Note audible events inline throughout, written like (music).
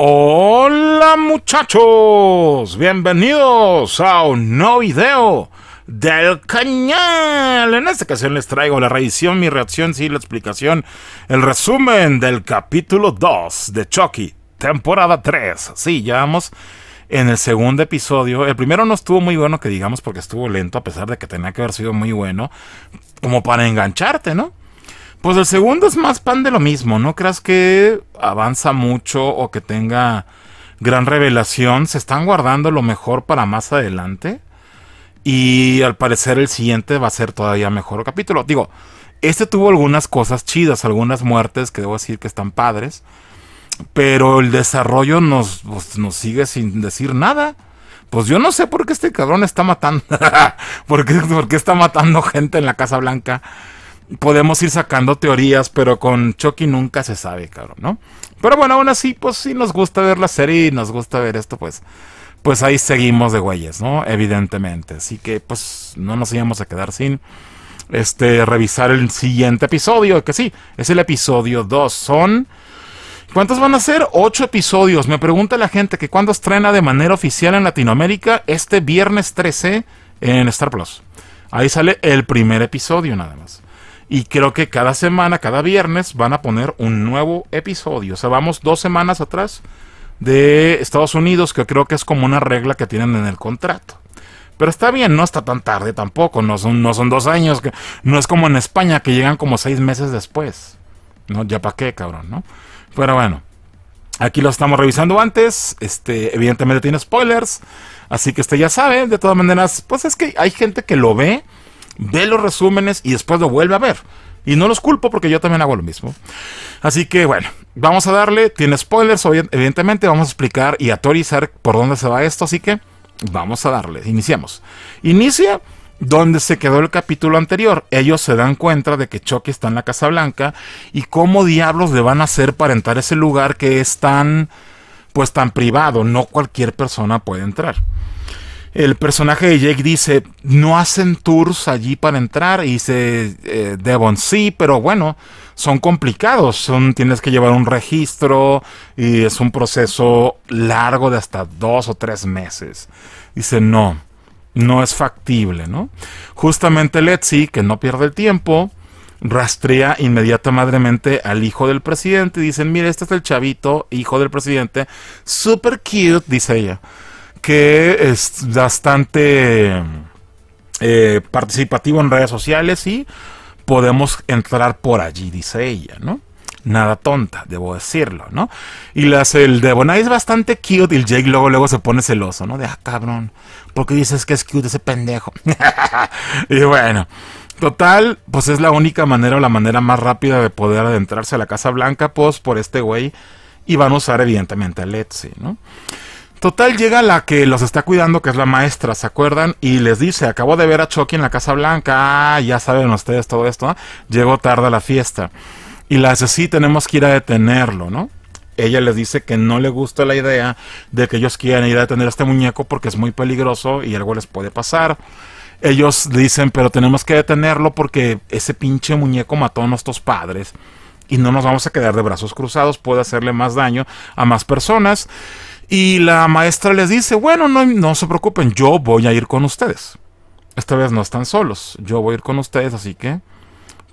Hola muchachos, bienvenidos a un nuevo video del cañal. En esta ocasión les traigo la revisión mi reacción, sí, la explicación, el resumen del capítulo 2 de Chucky, temporada 3. Sí, ya vamos en el segundo episodio. El primero no estuvo muy bueno, que digamos, porque estuvo lento, a pesar de que tenía que haber sido muy bueno, como para engancharte, ¿no? Pues el segundo es más pan de lo mismo, no creas que avanza mucho o que tenga gran revelación, se están guardando lo mejor para más adelante y al parecer el siguiente va a ser todavía mejor capítulo. Digo, este tuvo algunas cosas chidas, algunas muertes que debo decir que están padres, pero el desarrollo nos, pues, nos sigue sin decir nada. Pues yo no sé por qué este cabrón está matando. (laughs) ¿Por, qué, está matando gente en la Casa Blanca? podemos ir sacando teorías, pero con Chucky nunca se sabe, cabrón, ¿no? Pero bueno, aún así, pues si nos gusta ver la serie y nos gusta ver esto, pues, pues ahí seguimos de güeyes, ¿no? Evidentemente. Así que, pues, no nos íbamos a quedar sin este revisar el siguiente episodio, que sí, es el episodio 2. Son ¿Cuántos van a ser? Ocho episodios. Me pregunta la gente que cuándo estrena de manera oficial en Latinoamérica este viernes 13 en Star Plus. Ahí sale el primer episodio nada más. Y creo que cada semana, cada viernes, van a poner un nuevo episodio. O sea, vamos dos semanas atrás de Estados Unidos, que creo que es como una regla que tienen en el contrato. Pero está bien, no está tan tarde tampoco, no son, no son dos años, no es como en España que llegan como seis meses después. ¿no? Ya para qué, cabrón, ¿no? Pero bueno, aquí lo estamos revisando antes. Este, evidentemente tiene spoilers. Así que este ya sabe. De todas maneras, pues es que hay gente que lo ve, ve los resúmenes y después lo vuelve a ver. Y no los culpo porque yo también hago lo mismo. Así que bueno, vamos a darle. Tiene spoilers, evidentemente. Vamos a explicar y autorizar por dónde se va esto. Así que vamos a darle. Iniciamos. Inicia donde se quedó el capítulo anterior. Ellos se dan cuenta de que Chucky está en la Casa Blanca y cómo diablos le van a hacer para entrar a ese lugar que es tan, pues tan privado. No cualquier persona puede entrar. El personaje de Jake dice, no hacen tours allí para entrar. Y dice eh, Devon, sí, pero bueno, son complicados. Son, tienes que llevar un registro y es un proceso largo de hasta dos o tres meses. Dice, no no es factible, ¿no? Justamente Letzi, que no pierde el tiempo, rastrea inmediatamente al hijo del presidente dicen, mire, este es el chavito, hijo del presidente, super cute, dice ella, que es bastante eh, participativo en redes sociales y podemos entrar por allí, dice ella, ¿no? nada tonta, debo decirlo, ¿no? Y las, el Bonai es bastante cute y el Jake luego, luego se pone celoso, ¿no? De, ah, cabrón, porque dices que es cute ese pendejo? (laughs) y bueno, total, pues es la única manera o la manera más rápida de poder adentrarse a la Casa Blanca, pues por este güey, y van a usar evidentemente a Letzi, ¿no? Total, llega la que los está cuidando, que es la maestra, ¿se acuerdan? Y les dice, acabo de ver a Chucky en la Casa Blanca, ah, ya saben ustedes todo esto, ¿no? llegó tarde a la fiesta y la hace, tenemos que ir a detenerlo, ¿no? Ella les dice que no le gusta la idea de que ellos quieran ir a detener a este muñeco porque es muy peligroso y algo les puede pasar. Ellos dicen, pero tenemos que detenerlo porque ese pinche muñeco mató a nuestros padres y no nos vamos a quedar de brazos cruzados, puede hacerle más daño a más personas. Y la maestra les dice, bueno, no, no se preocupen, yo voy a ir con ustedes. Esta vez no están solos, yo voy a ir con ustedes, así que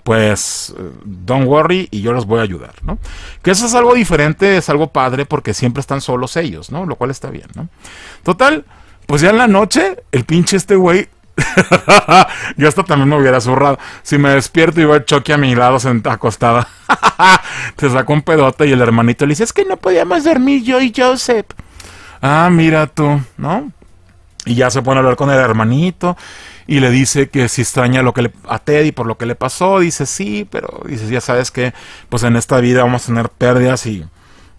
pues don't worry y yo los voy a ayudar, ¿no? Que eso es algo diferente, es algo padre porque siempre están solos ellos, ¿no? Lo cual está bien, ¿no? Total, pues ya en la noche, el pinche este güey (laughs) yo hasta también me hubiera zurrado. Si me despierto y va el choque a mi lado sentada acostada. (laughs) Se sacó un pedote y el hermanito le dice, es que no podíamos dormir yo y Joseph. Ah, mira tú, ¿no? Y ya se pone a hablar con el hermanito y le dice que si extraña lo que le, a Teddy por lo que le pasó, dice sí, pero dice, ya sabes que pues en esta vida vamos a tener pérdidas y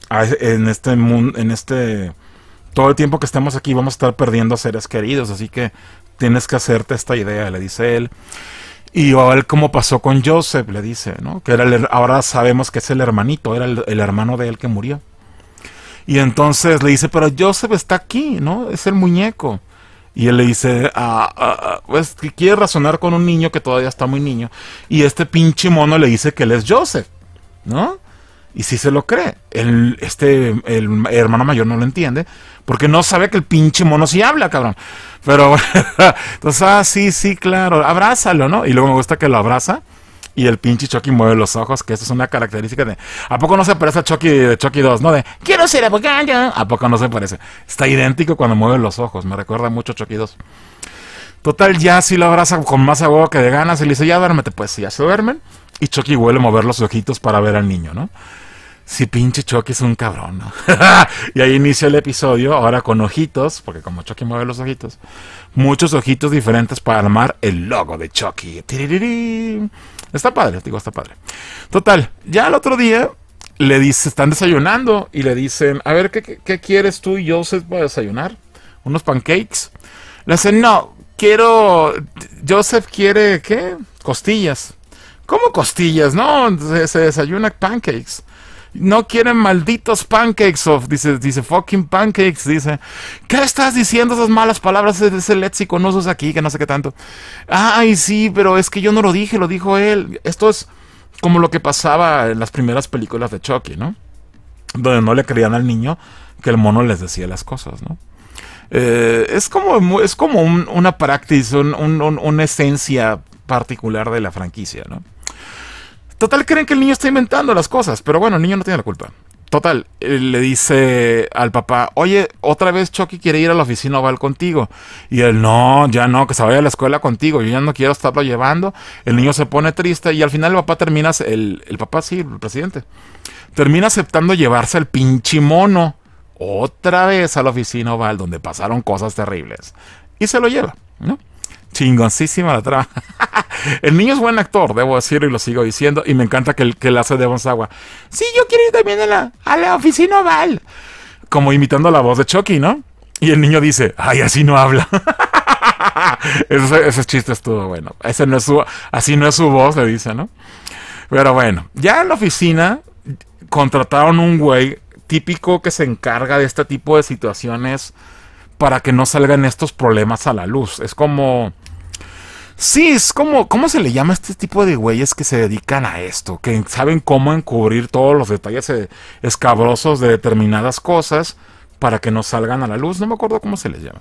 ah, en este mundo, en este todo el tiempo que estemos aquí vamos a estar perdiendo seres queridos, así que tienes que hacerte esta idea, le dice él. Y a ver cómo pasó con Joseph, le dice, ¿no? Que era ahora sabemos que es el hermanito, era el, el, hermano de él que murió. Y entonces le dice, pero Joseph está aquí, ¿no? Es el muñeco. Y él le dice, a ah, ah, ah pues, que quiere razonar con un niño que todavía está muy niño. Y este pinche mono le dice que él es Joseph, ¿no? Y si sí se lo cree. El, este, el hermano mayor no lo entiende. Porque no sabe que el pinche mono sí habla, cabrón. Pero, (laughs) entonces, ah, sí, sí, claro. Abrázalo, ¿no? Y luego me gusta que lo abraza. Y el pinche Chucky mueve los ojos, que eso es una característica de. ¿A poco no se parece a Chucky de Chucky 2, no? De quiero ser abogado. ¿A poco no se parece? Está idéntico cuando mueve los ojos. Me recuerda mucho a Chucky 2. Total, ya si lo abraza con más agua que de ganas y le dice, ya duérmete, pues ya se duermen. Y Chucky huele a mover los ojitos para ver al niño, ¿no? Si pinche Chucky es un cabrón, ¿no? (laughs) y ahí inicia el episodio, ahora con ojitos, porque como Chucky mueve los ojitos, muchos ojitos diferentes para armar el logo de Chucky. Está padre, digo, está padre. Total, ya el otro día le dice, están desayunando y le dicen, a ver, ¿qué, quieres tú y Joseph para desayunar? ¿Unos pancakes? Le dicen, no, quiero, Joseph quiere, ¿qué? Costillas. ¿Cómo costillas? No, se, se desayuna pancakes. No quieren malditos pancakes, of, dice, dice fucking pancakes, dice. ¿Qué estás diciendo esas malas palabras, ese léxico no sos aquí, que no sé qué tanto? Ay, sí, pero es que yo no lo dije, lo dijo él. Esto es como lo que pasaba en las primeras películas de Chucky, ¿no? Donde no le creían al niño que el mono les decía las cosas, ¿no? Eh, es como, es como una práctica, una esencia particular de la franquicia, ¿no? Total, creen que el niño está inventando las cosas, pero bueno, el niño no tiene la culpa. Total, eh, le dice al papá, oye, otra vez Chucky quiere ir a la oficina oval contigo. Y él, no, ya no, que se vaya a la escuela contigo, yo ya no quiero estarlo llevando. El niño se pone triste y al final el papá termina, el, papá sí, el presidente, termina aceptando llevarse al pinche mono otra vez a la oficina oval donde pasaron cosas terribles. Y se lo lleva, ¿no? Chingoncísima la trama. (laughs) El niño es buen actor, debo decirlo y lo sigo diciendo. Y me encanta que, que la hace de agua. Sí, yo quiero ir también a la, oficina Oval. Como imitando la voz de Chucky, ¿no? Y el niño dice, ay, así no habla. (laughs) ese, chiste chiste estuvo bueno. Ese no es su, así no es su voz, le dice, ¿no? Pero bueno, ya en la oficina contrataron un güey típico que se encarga de este tipo de situaciones para que no salgan estos problemas a la luz. Es como Sí, es como, ¿cómo se le llama a este tipo de güeyes que se dedican a esto? Que saben cómo encubrir todos los detalles eh, escabrosos de determinadas cosas para que no salgan a la luz. No me acuerdo cómo se les llama.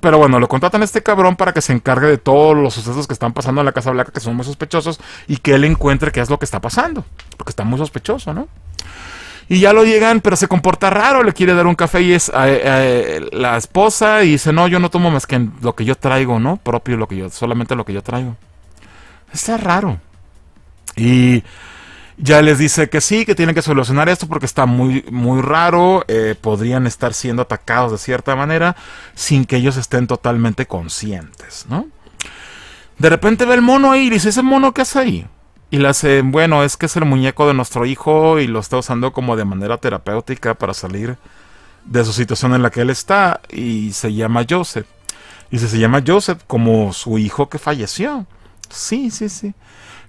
Pero bueno, lo contratan a este cabrón para que se encargue de todos los sucesos que están pasando en la Casa Blanca, que son muy sospechosos, y que él encuentre qué es lo que está pasando. Porque está muy sospechoso, ¿no? Y ya lo llegan, pero se comporta raro, le quiere dar un café y es a, eh, eh, la esposa y dice, no, yo no tomo más que lo que yo traigo, ¿no? Propio, lo que yo, solamente lo que yo traigo. Está raro. Y ya les dice que sí, que tienen que solucionar esto porque está muy, muy raro, eh, podrían estar siendo atacados de cierta manera sin que ellos estén totalmente conscientes, ¿no? De repente ve el mono ahí y dice, ¿ese mono qué hace ahí? Y la hacen, bueno, es que es el muñeco de nuestro hijo y lo está usando como de manera terapéutica para salir de su situación en la que él está. Y se llama Joseph. Y se, llama Joseph como su hijo que falleció. Sí, sí, sí.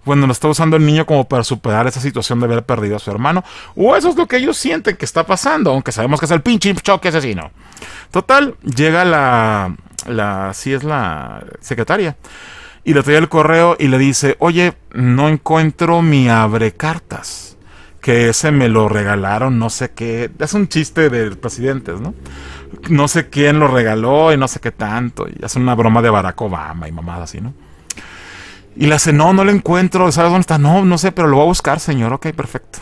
Bueno, lo está usando el niño como para superar esa situación de haber perdido a su hermano. O eso es lo que ellos sienten que está pasando, aunque sabemos que es el pinche choque asesino. Total, llega la... la es la secretaria y le trae el correo y le dice, oye, no encuentro mi cartas que ese me lo regalaron, no sé qué, es un chiste de presidentes, ¿no? No sé quién lo regaló y no sé qué tanto, y hace una broma de Barack Obama y mamadas así, ¿no? Y la hace, no, no lo encuentro, ¿sabes dónde está? No, no sé, pero lo voy a buscar, señor. Ok, perfecto.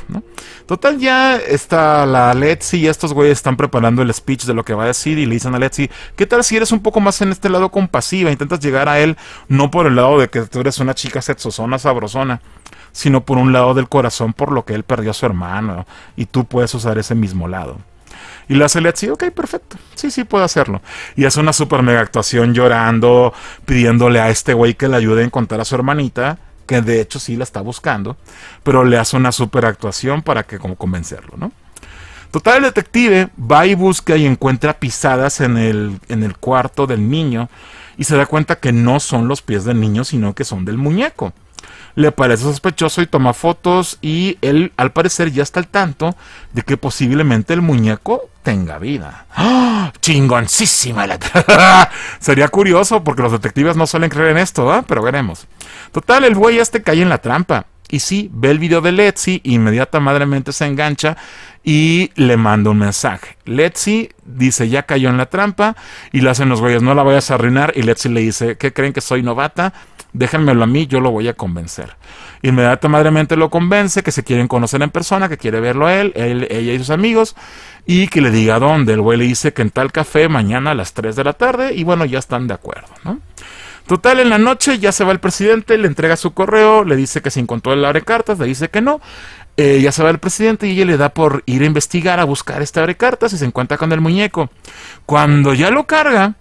Total, ya está la Letzi y estos güeyes están preparando el speech de lo que va a decir y le dicen a Letzi, ¿qué tal si eres un poco más en este lado compasiva? Intentas llegar a él no por el lado de que tú eres una chica sexosona, sabrosona, sino por un lado del corazón por lo que él perdió a su hermano y tú puedes usar ese mismo lado. Y la hace así, ok, perfecto. Sí, sí, puedo hacerlo. Y hace una super mega actuación llorando, pidiéndole a este güey que le ayude a encontrar a su hermanita, que de hecho sí la está buscando, pero le hace una super actuación para que como convencerlo, ¿no? Total, el detective va y busca y encuentra pisadas en el, en el cuarto del niño y se da cuenta que no son los pies del niño, sino que son del muñeco le parece sospechoso y toma fotos y él al parecer ya está al tanto de que posiblemente el muñeco tenga vida. ¡Ah! ¡Chingoncísima la... (laughs) Sería curioso porque los detectives no suelen creer en esto, pero veremos. Total, el buey este cae en la trampa. Y sí, ve el video de Letzi, inmediatamente se engancha y le manda un mensaje. Letzi dice, ya cayó en la trampa y le hacen los güeyes, no la vayas a arruinar. Y Letzi le dice, ¿qué creen que soy novata? Déjenmelo a mí, yo lo voy a convencer. Inmediatamente lo convence que se quieren conocer en persona, que quiere verlo a él, él, ella y sus amigos, y que le diga dónde. El güey le dice que en tal café mañana a las 3 de la tarde, y bueno, ya están de acuerdo, ¿no? Total, en la noche ya se va el presidente, le entrega su correo, le dice que se encontró el cartas, le dice que no. Eh, ya se va el presidente y ella le da por ir a investigar, a buscar este cartas y se encuentra con el muñeco. Cuando ya lo carga,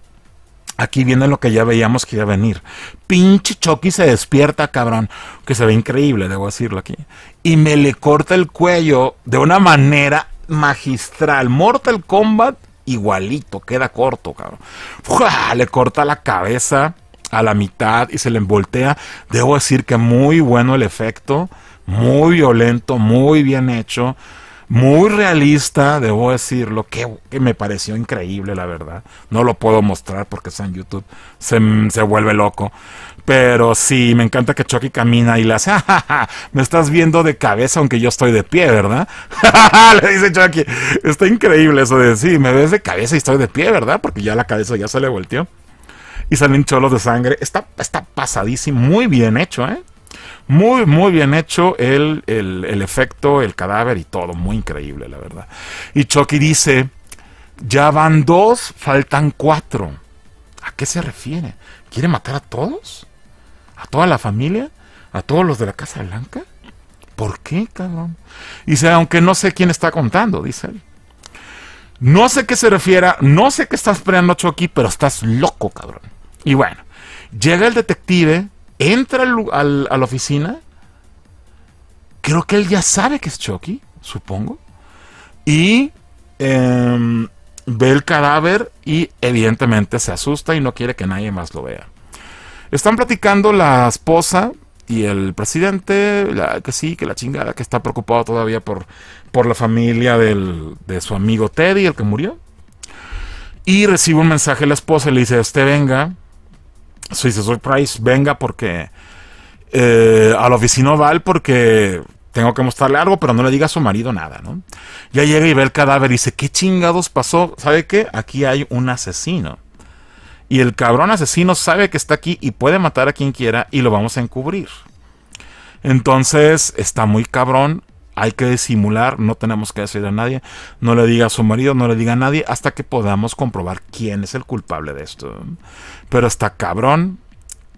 Aquí viene lo que ya veíamos que iba a venir. Pinche Chucky se despierta, cabrón. Que se ve increíble, debo decirlo aquí. Y me le corta el cuello de una manera magistral. Mortal Kombat igualito, queda corto, cabrón. le corta la cabeza a la mitad y se le envoltea. Debo decir que muy bueno el efecto, muy violento, muy bien hecho, muy realista, debo decirlo, que, que me pareció increíble, la verdad. No lo puedo mostrar porque está en YouTube, se, vuelve loco. Pero sí, me encanta que Chucky camina y le hace, ah, me estás viendo de cabeza aunque yo estoy de pie, ¿verdad? (laughs) le dice Chucky, está increíble eso de, sí, me ves de cabeza y estoy de pie, ¿verdad? Porque ya la cabeza ya se le volteó y salen cholos de sangre. Está, está pasadísimo, muy bien hecho, ¿eh? Muy, muy bien hecho el, el efecto, el cadáver y todo. Muy increíble, la verdad. Y Chucky dice, ya van dos, faltan cuatro. ¿A qué se refiere? ¿Quiere matar a todos? ¿A toda la familia? ¿A todos los de la Casa Blanca? ¿Por qué, cabrón? Dice, aunque no sé quién está contando, dice él. No sé qué se refiera, no sé qué estás planeando Chucky, pero estás loco, cabrón. Y bueno, llega el detective, entra a la oficina. Creo que él ya sabe que es Chucky, supongo. Y em, ve el cadáver y evidentemente se asusta y no quiere que nadie más lo vea. Están platicando la esposa y el presidente, que sí, que la chingada, que está preocupado todavía por, por la familia de su amigo Teddy, el que murió. Y recibe un mensaje de la esposa y le dice, este venga, se dice, soy venga porque eh, a la oficina oval porque tengo que mostrarle algo, pero no le diga a su marido nada, ¿no? Ya llega y ve el cadáver y dice, ¿qué chingados pasó? ¿Sabe qué? Aquí hay un asesino. Y el cabrón asesino sabe que está aquí y puede matar a quien quiera y lo vamos a encubrir. Entonces está muy cabrón. Hay que disimular, no tenemos que decirle a nadie, no le diga a su marido, no le diga a nadie, hasta que podamos comprobar quién es el culpable de esto. Pero está cabrón,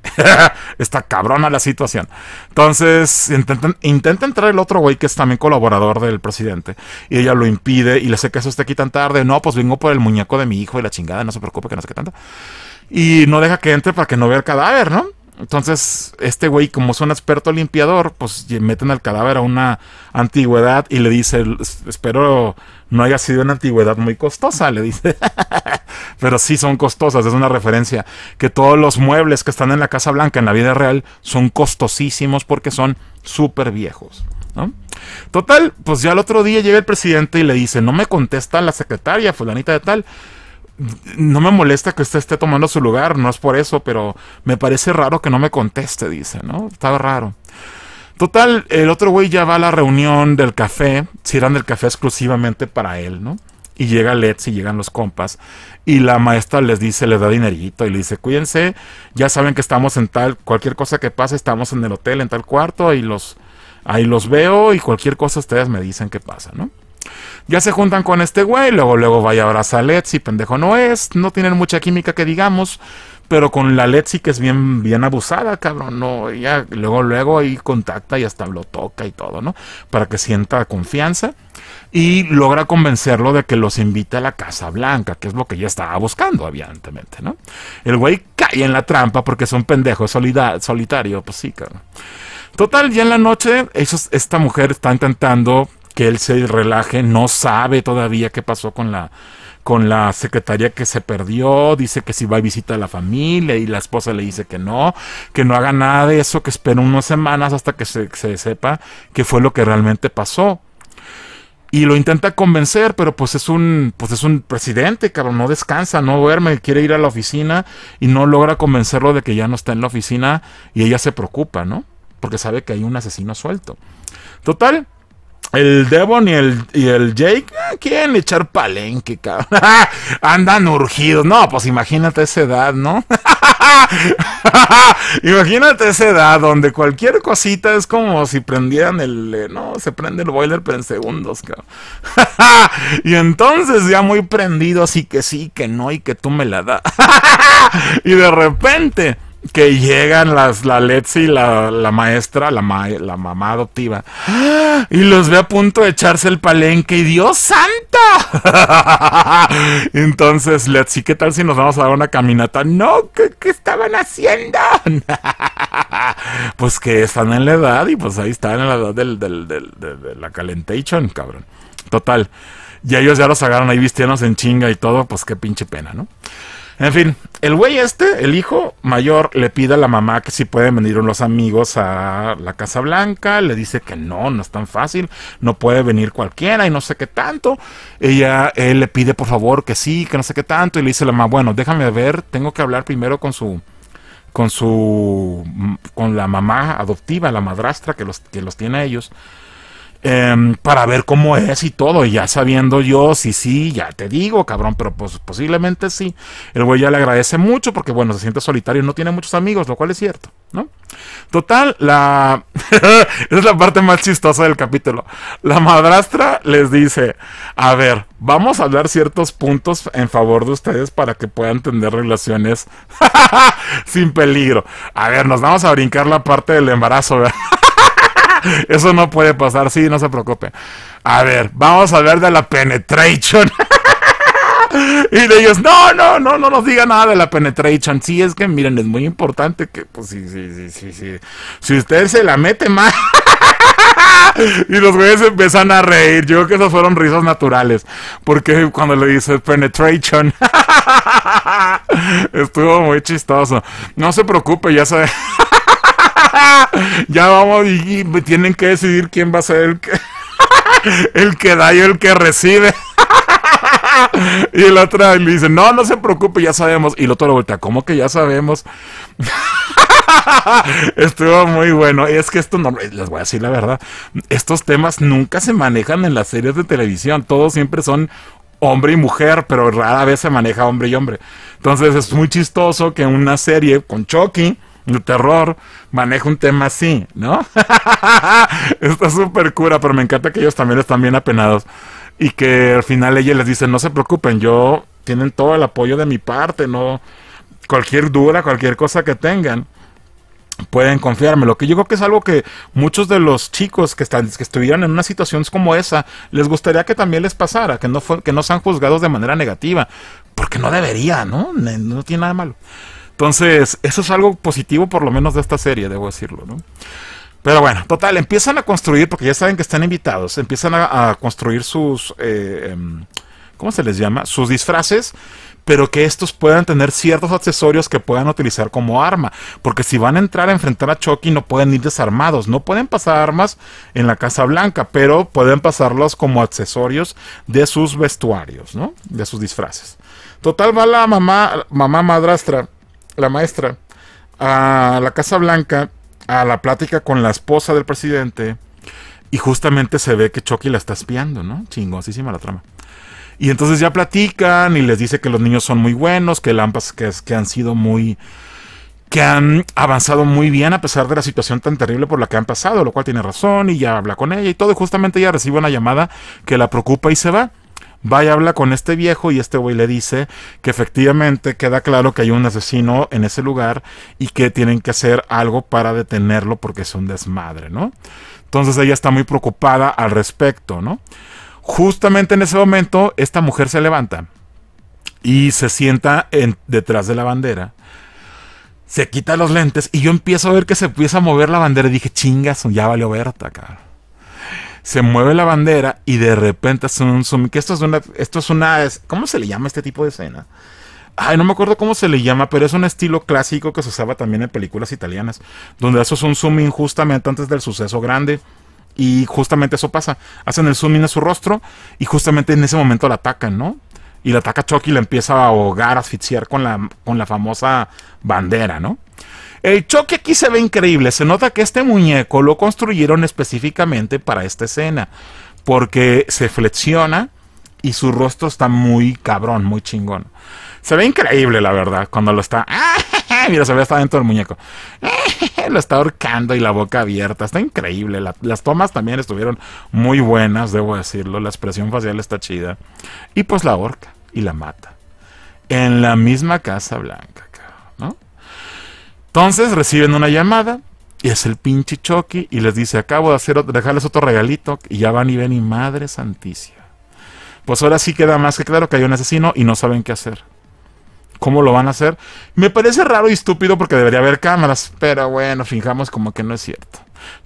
(laughs) Está cabrona la situación. Entonces, intenta entrar el otro güey que es también colaborador del presidente. Y ella lo impide y le sé que eso está aquí tan tarde. No, pues vengo por el muñeco de mi hijo y la chingada, no se preocupe que no se que tanto. Y no deja que entre para que no vea el cadáver, ¿no? Entonces, este güey, como es un experto limpiador, pues meten al cadáver a una antigüedad y le dice, espero no haya sido una antigüedad muy costosa, le dice. (laughs) Pero sí son costosas, es una referencia. Que todos los muebles que están en la Casa Blanca en la vida real son costosísimos porque son súper viejos. ¿no? Total, pues ya el otro día llega el presidente y le dice, no me contesta la secretaria, fulanita de tal no me molesta que usted esté tomando su lugar, no es por eso, pero me parece raro que no me conteste, dice, ¿no? Estaba raro. Total, el otro güey ya va a la reunión del café, si eran del café exclusivamente para él, ¿no? Y llega Let's y llegan los compas. Y la maestra les dice, les da dinerito y le dice, cuídense, ya saben que estamos en tal, cualquier cosa que pase, estamos en el hotel, en tal cuarto, y los, ahí los veo y cualquier cosa ustedes me dicen que pasa, ¿no? Ya se juntan con este güey, luego luego vaya a abrazar a Letzi, pendejo no es, no tienen mucha química que digamos, pero con la Letzi que es bien, bien abusada, cabrón, no, ya luego luego ahí contacta y hasta lo toca y todo, ¿no? Para que sienta confianza y logra convencerlo de que los invite a la Casa Blanca, que es lo que ella estaba buscando, evidentemente, ¿no? El güey cae en la trampa porque es un pendejo solitario, pues sí, cabrón. Total, ya en la noche, esta mujer está intentando que él se relaje, no sabe todavía qué pasó con la con la secretaria que se perdió, dice que si va a visitar a la familia y la esposa le dice que no, que no haga nada de eso, que espere unas semanas hasta que se, sepa qué fue lo que realmente pasó. Y lo intenta convencer, pero pues es un, pues es un presidente, cabrón, no descansa, no duerme, quiere ir a la oficina y no logra convencerlo de que ya no está en la oficina y ella se preocupa, ¿no? Porque sabe que hay un asesino suelto. Total, el Devon y el, y el Jake ah, quieren echar palenque, cabrón. (laughs) Andan urgidos. No, pues imagínate esa edad, ¿no? (laughs) imagínate esa edad donde cualquier cosita es como si prendieran el. Eh, no, se prende el boiler, pero en segundos, cabrón. (laughs) y entonces ya muy prendido, así que sí, que no, y que tú me la das. y de repente que llegan las, la Letzi, la, la maestra, la, mamá adoptiva, y los ve a punto de echarse el palenque, y Dios santo. (laughs) Entonces, Letzi, ¿qué tal si nos vamos a dar una caminata? No, ¿qué, estaban haciendo? (laughs) pues que están en la edad, y pues ahí están en la edad del, de la calentation, cabrón. Total. Y ellos ya los agarran ahí vistiéndose en chinga y todo, pues qué pinche pena, ¿no? En fin, el güey este, el hijo mayor, le pide a la mamá que si pueden venir los amigos a la Casa Blanca. Le dice que no, no es tan fácil. No puede venir cualquiera y no sé qué tanto. Ella, él le pide por favor que sí, que no sé qué tanto. Y le dice a la mamá, bueno, déjame ver, tengo que hablar primero con su con su con la mamá adoptiva, la madrastra que los que los tiene ellos Em, para ver cómo es y todo. Y ya sabiendo yo si sí, ya te digo, cabrón, pero pues posiblemente sí. El güey ya le agradece mucho porque, bueno, se siente solitario y no tiene muchos amigos, lo cual es cierto, ¿no? Total, la. (laughs) es la parte más chistosa del capítulo. La madrastra les dice: A ver, vamos a hablar ciertos puntos en favor de ustedes para que puedan tener relaciones (laughs) sin peligro. A ver, nos vamos a brincar la parte del embarazo, ¿verdad? (laughs) (laughs) Eso no puede pasar, sí, no se preocupe. A ver, vamos a ver de la penetration. (laughs) y de ellos, no, no, no, no nos diga nada de la penetration. Sí, es que miren, es muy importante que, pues sí, sí, sí, sí, Si usted se la mete más. (laughs) y los güeyes empiezan a reír. Yo creo que esos fueron risas naturales. Porque cuando le dice penetration. Estuvo muy chistoso. No se preocupe, ya sabe. (laughs) ya vamos y, tienen que decidir quién va a ser el que, (laughs) el que da y el que recibe. (laughs) y el otro le dice, no, no se preocupe, ya sabemos. Y el otro le vuelta, ¿cómo que ya sabemos? Estuvo muy bueno. Y es que esto, no, les voy a decir la verdad, estos temas nunca se manejan en las series de televisión. Todos siempre son hombre y mujer, pero rara vez se maneja hombre y hombre. Entonces es muy chistoso que una serie con Chucky el terror maneja un tema así, ¿no? (laughs) Está súper cura, pero me encanta que ellos también están bien apenados. Y que al final ella les dice, no se preocupen, yo tienen todo el apoyo de mi parte, no cualquier duda, cualquier cosa que tengan. Pueden confiarme, lo que yo creo que es algo que muchos de los chicos que, están, que estuvieran en una situación como esa, les gustaría que también les pasara, que no, que no sean juzgados de manera negativa, porque no debería, ¿no? No, tiene nada malo. Entonces, eso es algo positivo por lo menos de esta serie, debo decirlo, ¿no? Pero bueno, total, empiezan a construir, porque ya saben que están invitados, empiezan a, construir sus, eh, em, ¿cómo se les llama? Sus disfraces, pero que estos puedan tener ciertos accesorios que puedan utilizar como arma. Porque si van a entrar a enfrentar a Chucky, no pueden ir desarmados. No pueden pasar armas en la Casa Blanca, pero pueden pasarlos como accesorios de sus vestuarios, ¿no? De sus disfraces. Total, va la mamá, mamá madrastra la maestra a la Casa Blanca a la plática con la esposa del presidente y justamente se ve que Chucky la está espiando, ¿no? Chingosísima la trama. Y entonces ya platican y les dice que los niños son muy buenos, que, Lampas, que, que han sido muy... que han avanzado muy bien a pesar de la situación tan terrible por la que han pasado, lo cual tiene razón y ya habla con ella y todo. Y justamente ella recibe una llamada que la preocupa y se va va y habla con este viejo y este güey le dice que efectivamente queda claro que hay un asesino en ese lugar y que tienen que hacer algo para detenerlo porque es un desmadre, ¿no? Entonces ella está muy preocupada al respecto, ¿no? Justamente en ese momento esta mujer se levanta y se sienta detrás de la bandera se quita los lentes y yo empiezo a ver que se empieza a mover la bandera y dije, chingas, ya valió Berta, cabrón se mueve la bandera y de repente hace un zoom. Que esto es una. Esto es una. ¿Cómo se le llama este tipo de escena? Ay, no me acuerdo cómo se le llama, pero es un estilo clásico que se usaba también en películas italianas, donde haces un zoom justamente antes del suceso grande. Y justamente eso pasa. Hacen el zoom en su rostro y justamente en ese momento la atacan, ¿no? Y la ataca Chucky y la empieza a ahogar, a asfixiar con la, con la famosa bandera, ¿no? El choque aquí se ve increíble, se nota que este muñeco lo construyeron específicamente para esta escena, porque se flexiona y su rostro está muy cabrón, muy chingón. Se ve increíble, la verdad, cuando lo está... (laughs) Mira, se ve hasta dentro del muñeco. (laughs) lo está ahorcando y la boca abierta. Está increíble. las tomas también estuvieron muy buenas, debo decirlo. La expresión facial está chida. Y pues la ahorca y la mata. En la misma Casa Blanca, ¿no? Entonces reciben una llamada y es el pinche Chucky y les dice, acabo de hacer dejarles otro regalito y ya van y ven y madre santicia. Pues ahora sí queda más que claro que hay un asesino y no saben qué hacer. ¿Cómo lo van a hacer? Me parece raro y estúpido porque debería haber cámaras, pero bueno, fijamos como que no es cierto.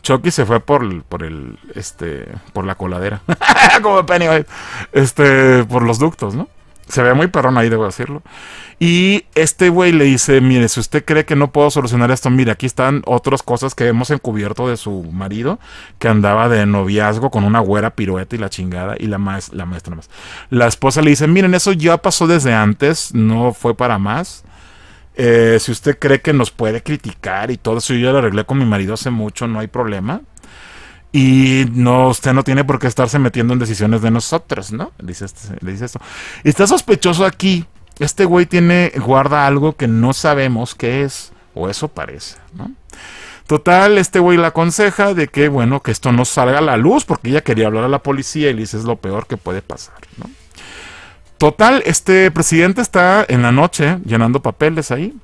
Chucky se fue por por el, este, por la coladera, (laughs) como Pennywise, este, por los ductos, ¿no? Se ve muy perrón ahí, debo decirlo. Y este güey le dice, mire, si usted cree que no puedo solucionar esto, mire, aquí están otras cosas que hemos encubierto de su marido, que andaba de noviazgo con una güera pirueta y la chingada, y la, más la maestra más. La esposa le dice, miren, eso ya pasó desde antes, no fue para más. Eh, si usted cree que nos puede criticar y todo eso, yo ya lo arreglé con mi marido hace mucho, no hay problema. Y no, usted no tiene por qué estarse metiendo en decisiones de nosotros, ¿no? dice, este, le dice esto. Está sospechoso aquí. Este güey tiene, guarda algo que no sabemos qué es. O eso parece, ¿no? Total, este güey le aconseja de que, bueno, que esto no salga a la luz porque ella quería hablar a la policía y le dice es lo peor que puede pasar, ¿no? Total, este presidente está en la noche llenando papeles ahí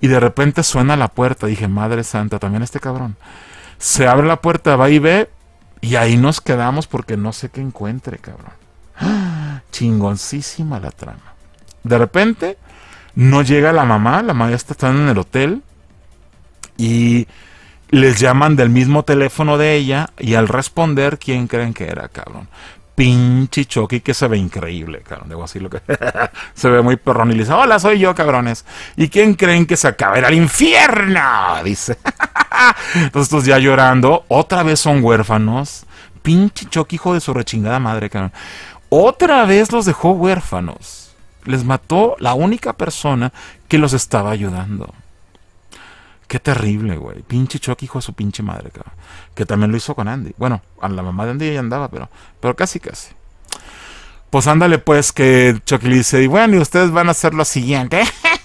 y de repente suena la puerta. Dije, Madre Santa, también este cabrón se abre la puerta, va y ve, y ahí nos quedamos porque no sé qué encuentre, cabrón. ¡Ah! Chingoncísima la trama. De repente, no llega la mamá, la mamá ya está estando en el hotel, y les llaman del mismo teléfono de ella, y al responder, ¿quién creen que era, cabrón? pinche choque que se ve increíble, cabrón. Debo lo que (laughs) se ve muy perrón y le dice, hola, soy yo, cabrones. ¿Y quién creen que se acaba era el infierno? (laughs) Dice. Entonces ya llorando, otra vez son huérfanos. Pinche choque hijo de su rechingada madre, cabrón. Otra vez los dejó huérfanos. Les mató la única persona que los estaba ayudando. Qué terrible, güey. Pinche Chucky, hijo a su pinche madre, cabrón. Que también lo hizo con Andy. Bueno, a la mamá de Andy ya andaba, pero, pero casi, casi. Pues ándale, pues, que Chucky le dice, y bueno, y ustedes van a hacer lo siguiente. (laughs)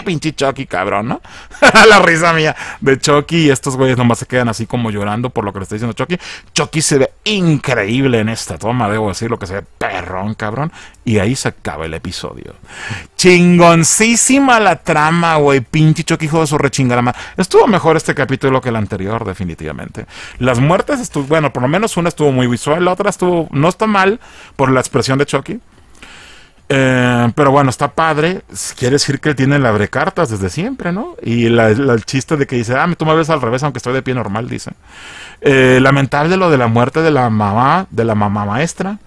Eh, pinche Chucky, cabrón, ¿no? (laughs) la risa mía de Chucky y estos güeyes nomás se quedan así como llorando por lo que le está diciendo Chucky. Chucky se ve increíble en esta toma, debo decir, lo que se ve perrón, cabrón. Y ahí se acaba el episodio. Chingoncísima la trama, güey. Pinche Chucky, hijo de su rechingalama. Estuvo mejor este capítulo que el anterior, definitivamente. Las muertes, estuvo, bueno, por lo menos una estuvo muy visual, la otra estuvo, no está mal por la expresión de Chucky. Eh, pero bueno, está padre. Quiere decir que él tiene el cartas desde siempre, ¿no? Y el chiste de que dice, ah, tú me ves al revés, aunque estoy de pie normal, dice. Eh, lamentable lo de la muerte de la mamá, de la mamá maestra.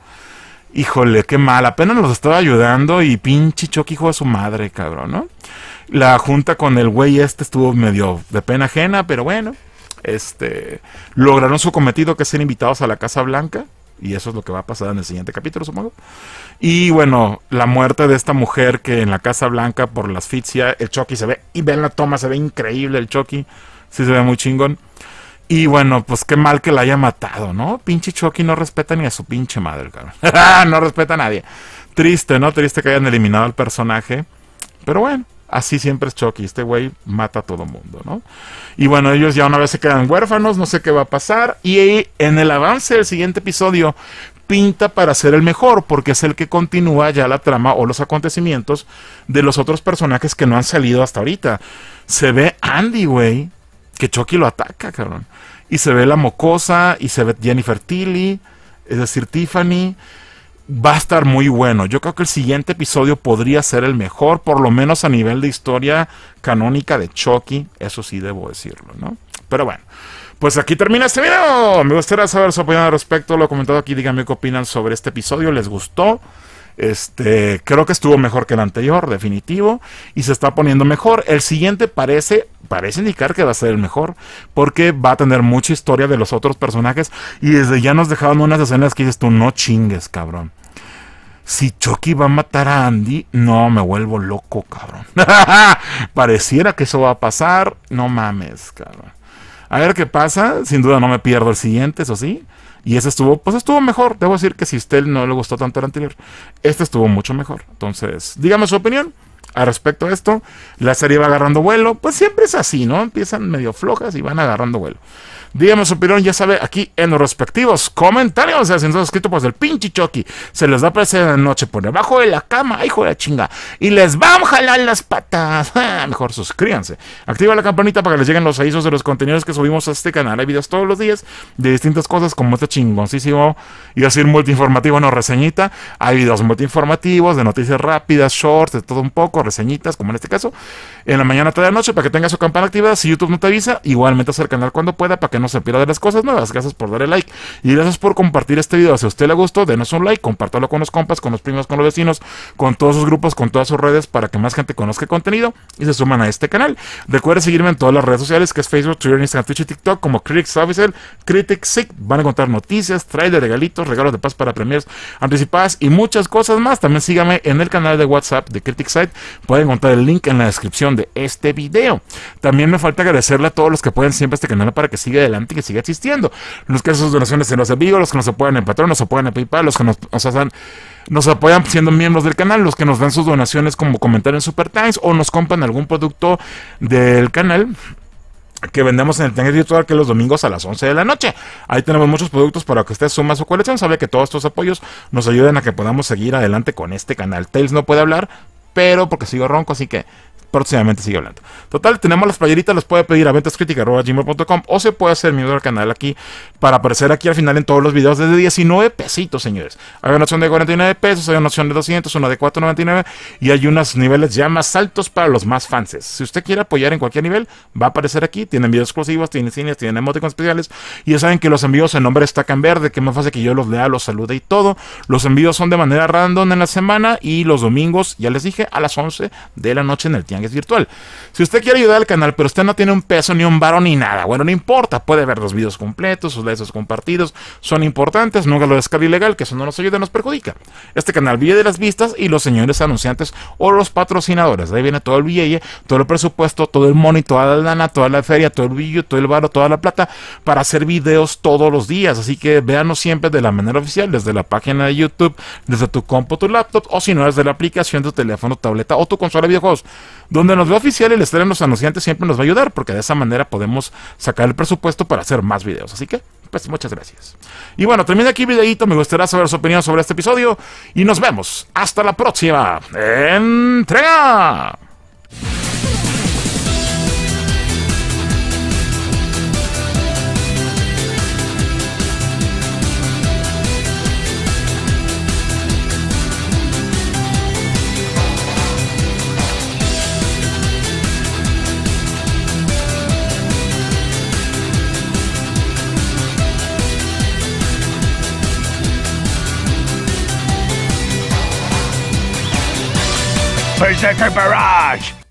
Híjole, qué mal. Apenas los estaba ayudando y pinche choque hijo de su madre, cabrón, ¿no? La junta con el güey este estuvo medio de pena ajena, pero bueno. Este, lograron su cometido que ser invitados a la Casa Blanca y eso es lo que va a pasar en el siguiente capítulo, supongo. Y bueno, la muerte de esta mujer que en la Casa Blanca por la asfixia, el Chucky se ve, y ven la toma, se ve increíble el Chucky. Sí se ve muy chingón. Y bueno, pues qué mal que la haya matado, ¿no? Pinche Chucky no respeta ni a su pinche madre, cabrón. (laughs) no respeta a nadie. Triste, ¿no? Triste que hayan eliminado al personaje. Pero bueno, así siempre es Chucky, este güey mata a todo mundo, ¿no? Y bueno, ellos ya una vez se quedan huérfanos, no sé qué va a pasar, y en el avance del siguiente episodio pinta para ser el mejor, porque es el que continúa ya la trama o los acontecimientos de los otros personajes que no han salido hasta ahorita. Se ve Andy, güey, que Chucky lo ataca, cabrón. Y se ve la mocosa, y se ve Jennifer Tilly, es decir, Tiffany, va a estar muy bueno. Yo creo que el siguiente episodio podría ser el mejor, por lo menos a nivel de historia canónica de Chucky, eso sí debo decirlo, ¿no? Pero bueno. Pues aquí termina este video. Me gustaría saber su opinión al respecto. Lo he comentado aquí. Díganme qué opinan sobre este episodio. ¿Les gustó? Este, creo que estuvo mejor que el anterior, definitivo, y se está poniendo mejor. El siguiente parece, parece indicar que va a ser el mejor, porque va a tener mucha historia de los otros personajes. Y desde ya nos dejaban unas escenas que dices tú, no chingues, cabrón. Si Chucky va a matar a Andy, no me vuelvo loco, cabrón. (laughs) Pareciera que eso va a pasar, no mames, cabrón. A ver qué pasa, sin duda no me pierdo el siguiente, eso sí. Y ese estuvo, pues estuvo mejor. Debo decir que si a usted no le gustó tanto el anterior, este estuvo mucho mejor. Entonces, dígame su opinión al respecto de esto. La serie va agarrando vuelo. Pues siempre es así, ¿no? Empiezan medio flojas y van agarrando vuelo. Díganme su opinión, ya sabe, aquí en los respectivos comentarios. Si no suscrito pues el pinche Chucky se les da para en la noche por debajo de la cama, hijo de la chinga. Y les vamos a jalar las patas. (laughs) Ah, mejor suscríbanse. Activa la campanita para que les lleguen los avisos de los contenidos que subimos a este canal. Hay videos todos los días de distintas cosas, como este chingoncísimo, y decir multiinformativo, no reseñita. Hay videos multiinformativos, de noticias rápidas, shorts, de todo un poco, reseñitas, como en este caso. En la mañana, tarde, noche, para que tenga su campana activada. Si YouTube no te avisa, igualmente el canal cuando pueda para que no se pierda de las cosas nuevas. Gracias por darle like y gracias por compartir este video. Si a usted le gustó, denos un like, compártalo con los compas, con los primos, con los vecinos, con todos sus grupos, con todas sus redes para que más gente conozca el contenido y se suman a este canal. Recuerde seguirme en todas las redes sociales que es Facebook, Twitter, Instagram, Twitch y TikTok como Critics Official, Critics Van a encontrar noticias, trailer, regalitos, regalos de paz para premios anticipadas y muchas cosas más. También sígame en el canal de WhatsApp de Critic Site. Pueden encontrar el link en la descripción de este video. También me falta agradecerle a todos los que pueden siempre este canal para que siga el que siga existiendo. Los que sus donaciones en los amigos, los que nos apoyan en Patreon, nos apoyan en PayPal, los que nos, nos apoyan siendo miembros del canal, los que nos dan sus donaciones como comentario en Super Times o nos compran algún producto del canal que vendemos en el Tianguis Virtual que los domingos a las 11 de la noche. Ahí tenemos muchos productos para que usted suma su colección. Sabe que todos estos apoyos nos ayuden a que podamos seguir adelante con este canal. Tails no puede hablar, pero porque sigo ronco, así que próximamente sigue hablando. Total, tenemos las playeritas, las puede pedir a ventascritica.gmail.com o se puede hacer miembro del canal aquí para aparecer aquí al final en todos los videos desde 19 pesitos, señores. Hay una opción de 49 pesos, hay una opción de 200, una de 4.99 y hay unos niveles ya más altos para los más fans. Si usted quiere apoyar en cualquier nivel, va a aparecer aquí. Tienen videos exclusivos, tienen cines, tienen emoticons especiales y ya saben que los envíos en nombre está verde, que es más fácil que yo los lea, los salude y todo. Los envíos son de manera random en la semana y los domingos, ya les dije, a las 11 de la noche en el Tiang es virtual. Si usted quiere ayudar al canal, pero usted no tiene un peso, ni un varo, ni nada, bueno, no importa, puede ver los videos completos, sus esos compartidos, son importantes, nunca lo descarga ilegal, que eso no nos ayuda, nos perjudica. Este canal vive de las vistas y los señores anunciantes o los patrocinadores. De ahí viene todo el billete, todo el presupuesto, todo el money, toda la lana, toda la feria, todo el billo, todo el varo, toda la plata para hacer videos todos los días. Así que véanos siempre de la manera oficial, desde la página de YouTube, desde tu compu, tu laptop o si no, desde la aplicación de tu teléfono, tableta o tu consola de videojuegos. Donde nos ve oficial y el estar en los anunciantes siempre nos va a ayudar, porque de esa manera podemos sacar el presupuesto para hacer más videos. Así que, pues muchas gracias. Y bueno, termina aquí el videito. Me gustaría saber su opinión sobre este episodio. Y nos vemos. Hasta la próxima. Entrega. Suzuki Barrage!